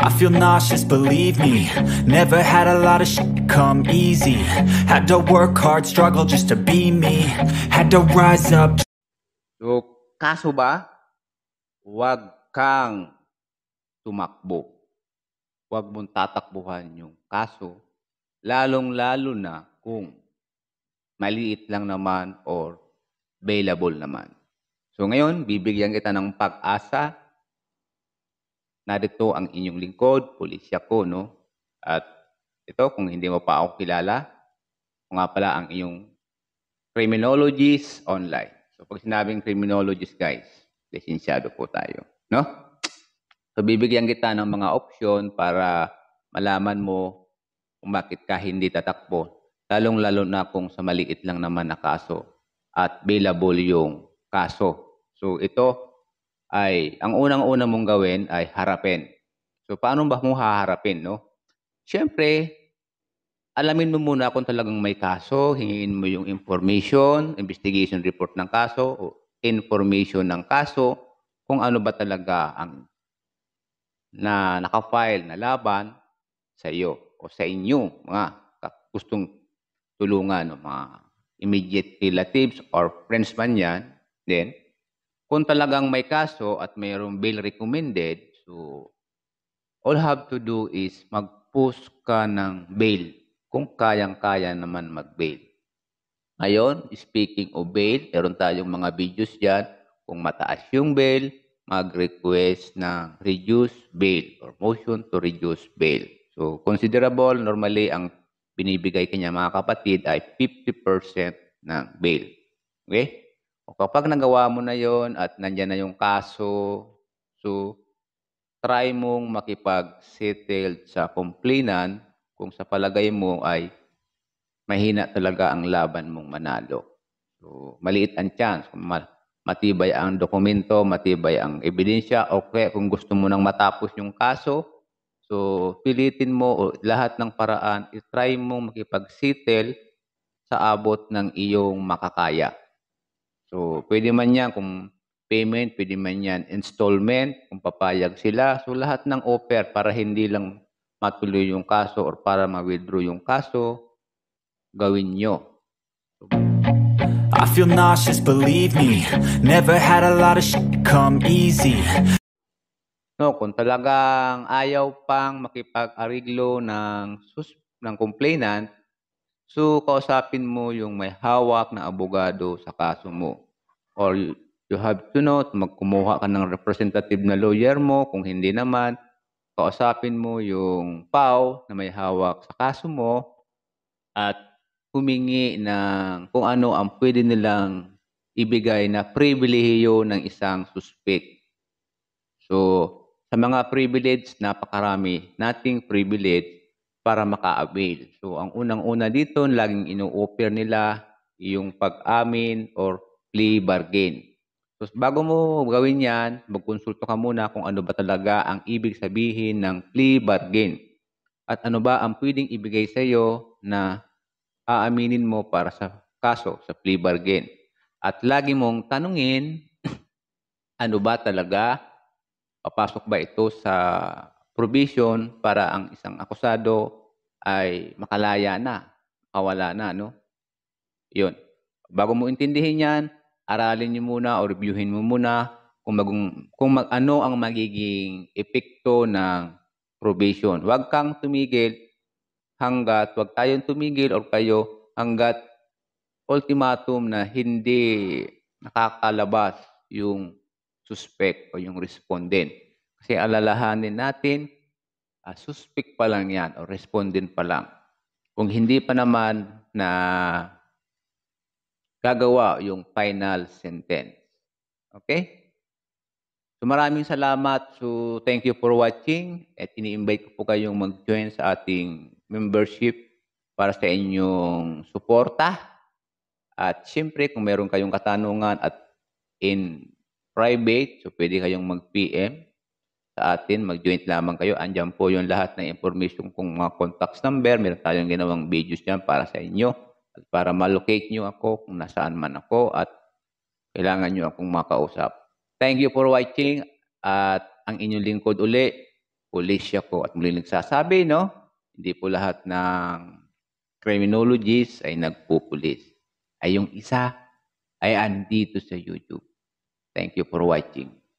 I feel nauseous, believe me Never had a lot of shit come easy Had to work hard, struggle just to be me Had to rise up So, kaso ba? Huwag kang tumakbo. Huwag mong tatakbuhan yung kaso. Lalong-lalo na kung maliit lang naman or available naman. So ngayon, bibigyan kita ng pag-asa narito ang inyong lingkod, pulisya ko, no? At ito, kung hindi mo pa ako kilala, ako nga pala ang iyong criminologist online. So pag sinabing criminologist, guys, lisensyado po tayo, no? So bibigyan kita ng mga option para malaman mo kung bakit ka hindi tatakbo. Lalong-lalo na kung sa maliit lang naman na kaso at available yung kaso. So ito, ay ang unang-una mong gawin ay harapin. So paano ba mo haharapin, no? Siyempre, alamin mo muna kung talagang may kaso, hingiin mo yung information, investigation report ng kaso, o information ng kaso, kung ano ba talaga ang na nakafile na laban sa iyo o sa inyo, mga gustong tulungan, no, mga immediate relatives or friends man yan, then kung talagang may kaso at mayroong bail recommended, so all have to do is mag-post ka ng bail kung kayang-kaya naman mag-bail. Ngayon, speaking of bail, meron tayong mga videos dyan. Kung mataas yung bail, mag-request ng reduce bail or motion to reduce bail. So, considerable, normally ang binibigay kanya mga kapatid ay 50% ng bail. Okay? O kapag nagawa mo na yon at nandyan na yung kaso, so try mong makipag-settle sa komplinan kung sa palagay mo ay mahina talaga ang laban mong manalo. So, maliit ang chance. Kung matibay ang dokumento, matibay ang ebidensya, okay, kung gusto mo nang matapos yung kaso, so pilitin mo o lahat ng paraan, itry mong makipag-settle sa abot ng iyong makakaya. So, pwede man yan kung payment, pwede man yan installment, kung papayag sila. So, lahat ng offer para hindi lang matuloy yung kaso or para ma-withdraw yung kaso, gawin nyo. I feel nauseous, believe me. Never had a lot of shit come easy. No, kung talagang ayaw pang makipag-ariglo ng sus ng complainant, So, kausapin mo yung may hawak na abogado sa kaso mo. Or you have to know, magkumuha ka ng representative na lawyer mo. Kung hindi naman, kausapin mo yung PAW na may hawak sa kaso mo at humingi ng kung ano ang pwede nilang ibigay na pribilehiyo ng isang suspect. So, sa mga privilege, napakarami nating privilege para maka-avail. So ang unang-una dito, laging inu offer nila yung pag-amin or plea bargain. So bago mo gawin yan, magkonsulto ka muna kung ano ba talaga ang ibig sabihin ng plea bargain. At ano ba ang pwedeng ibigay sa iyo na aaminin mo para sa kaso, sa plea bargain. At lagi mong tanungin, ano ba talaga, papasok ba ito sa provision para ang isang akusado ay makalaya na, makawala na, no? Yun. Bago mo intindihin yan, aralin niyo muna o reviewin mo muna kung, mag, kung mag, ano ang magiging epekto ng provision. Huwag kang tumigil hanggat, huwag tayong tumigil or kayo hanggat ultimatum na hindi nakakalabas yung suspect o yung respondent. Kasi alalahanin natin, uh, suspect pa lang yan o respondent pa lang. Kung hindi pa naman na gagawa yung final sentence. Okay? So maraming salamat. So thank you for watching at ini-invite ko po kayong mag-join sa ating membership para sa inyong suporta. At siyempre, kung meron kayong katanungan at in private, so pwede kayong mag-PM sa atin, mag-joint lamang kayo. Andiyan po yung lahat ng information kung mga contacts number. Meron tayong ginawang videos niyan para sa inyo at para malocate nyo ako kung nasaan man ako at kailangan nyo akong makausap. Thank you for watching at ang inyong lingkod uli, Alicia ko. At muli nagsasabi, no? Hindi po lahat ng criminologists ay nagpupulis. Ay yung isa ay andito sa YouTube. Thank you for watching.